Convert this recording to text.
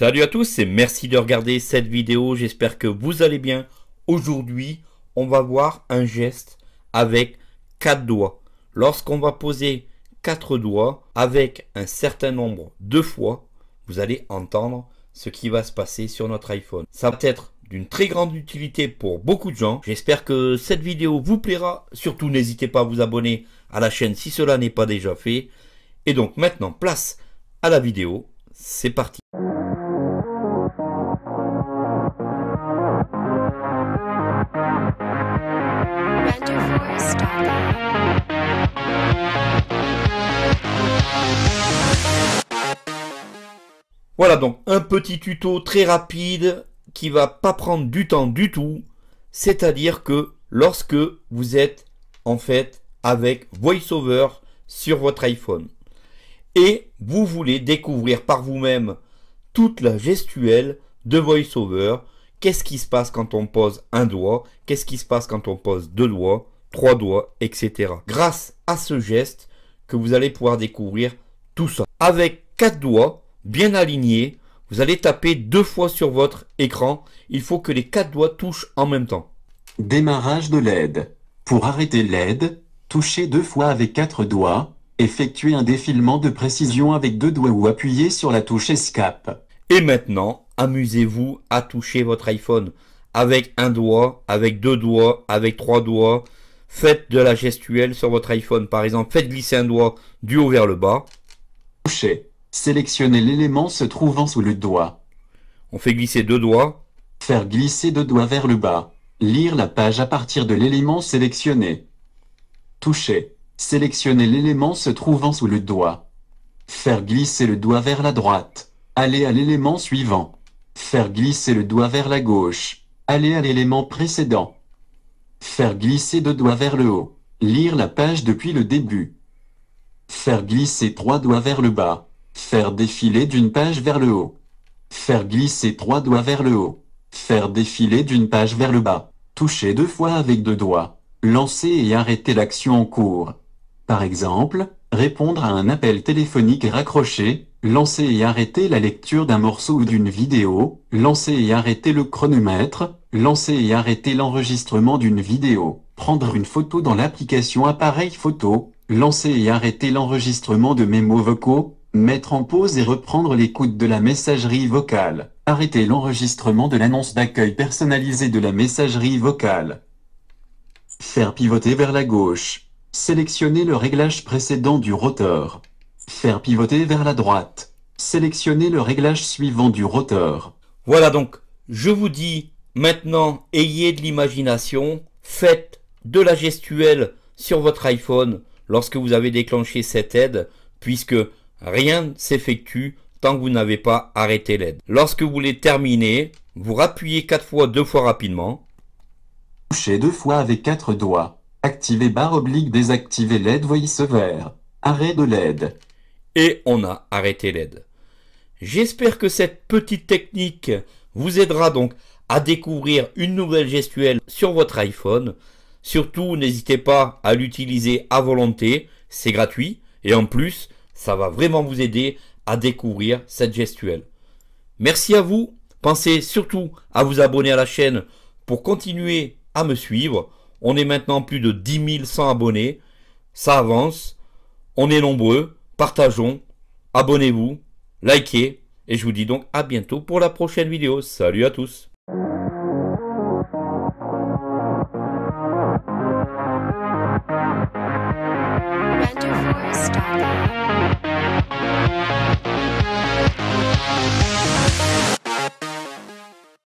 Salut à tous et merci de regarder cette vidéo, j'espère que vous allez bien. Aujourd'hui, on va voir un geste avec quatre doigts. Lorsqu'on va poser quatre doigts avec un certain nombre de fois, vous allez entendre ce qui va se passer sur notre iPhone. Ça va être d'une très grande utilité pour beaucoup de gens. J'espère que cette vidéo vous plaira. Surtout, n'hésitez pas à vous abonner à la chaîne si cela n'est pas déjà fait. Et donc maintenant, place à la vidéo. C'est parti. Voilà donc un petit tuto très rapide qui va pas prendre du temps du tout. C'est-à-dire que lorsque vous êtes en fait avec VoiceOver sur votre iPhone et vous voulez découvrir par vous-même toute la gestuelle de VoiceOver, qu'est-ce qui se passe quand on pose un doigt, qu'est-ce qui se passe quand on pose deux doigts, trois doigts, etc. Grâce à ce geste que vous allez pouvoir découvrir tout ça. Avec quatre doigts, bien aligné. Vous allez taper deux fois sur votre écran. Il faut que les quatre doigts touchent en même temps. Démarrage de l'aide. Pour arrêter l'aide, touchez deux fois avec quatre doigts, effectuez un défilement de précision avec deux doigts ou appuyez sur la touche Escape. Et maintenant, amusez-vous à toucher votre iPhone avec un doigt, avec deux doigts, avec trois doigts. Faites de la gestuelle sur votre iPhone. Par exemple, faites glisser un doigt du haut vers le bas. Touchez. Sélectionner l'élément se trouvant sous le doigt. On fait glisser deux doigts. Faire glisser deux doigts vers le bas. Lire la page à partir de l'élément sélectionné. Toucher. Sélectionner l'élément se trouvant sous le doigt. Faire glisser le doigt vers la droite. Aller à l'élément suivant. Faire glisser le doigt vers la gauche. Aller à l'élément précédent. Faire glisser deux doigts vers le haut. Lire la page depuis le début. Faire glisser trois doigts vers le bas. Faire défiler d'une page vers le haut. Faire glisser trois doigts vers le haut. Faire défiler d'une page vers le bas. Toucher deux fois avec deux doigts. Lancer et arrêter l'action en cours. Par exemple, répondre à un appel téléphonique raccroché, lancer et arrêter la lecture d'un morceau ou d'une vidéo, lancer et arrêter le chronomètre, lancer et arrêter l'enregistrement d'une vidéo, prendre une photo dans l'application appareil photo, lancer et arrêter l'enregistrement de mémos vocaux, mettre en pause et reprendre l'écoute de la messagerie vocale, arrêter l'enregistrement de l'annonce d'accueil personnalisée de la messagerie vocale, faire pivoter vers la gauche, sélectionner le réglage précédent du rotor, faire pivoter vers la droite, sélectionner le réglage suivant du rotor. Voilà donc, je vous dis maintenant, ayez de l'imagination, faites de la gestuelle sur votre iPhone lorsque vous avez déclenché cette aide, puisque Rien ne s'effectue tant que vous n'avez pas arrêté l'aide. Lorsque vous voulez terminer, vous rappuyez 4 fois, 2 fois rapidement. Touchez deux fois avec quatre doigts. Activez barre oblique désactivez l'aide Voyez ce vert. Arrêt de l'aide. Et on a arrêté l'aide. J'espère que cette petite technique vous aidera donc à découvrir une nouvelle gestuelle sur votre iPhone. Surtout, n'hésitez pas à l'utiliser à volonté, c'est gratuit et en plus, ça va vraiment vous aider à découvrir cette gestuelle. Merci à vous. Pensez surtout à vous abonner à la chaîne pour continuer à me suivre. On est maintenant plus de 10 100 abonnés. Ça avance. On est nombreux. Partageons. Abonnez-vous. Likez. Et je vous dis donc à bientôt pour la prochaine vidéo. Salut à tous.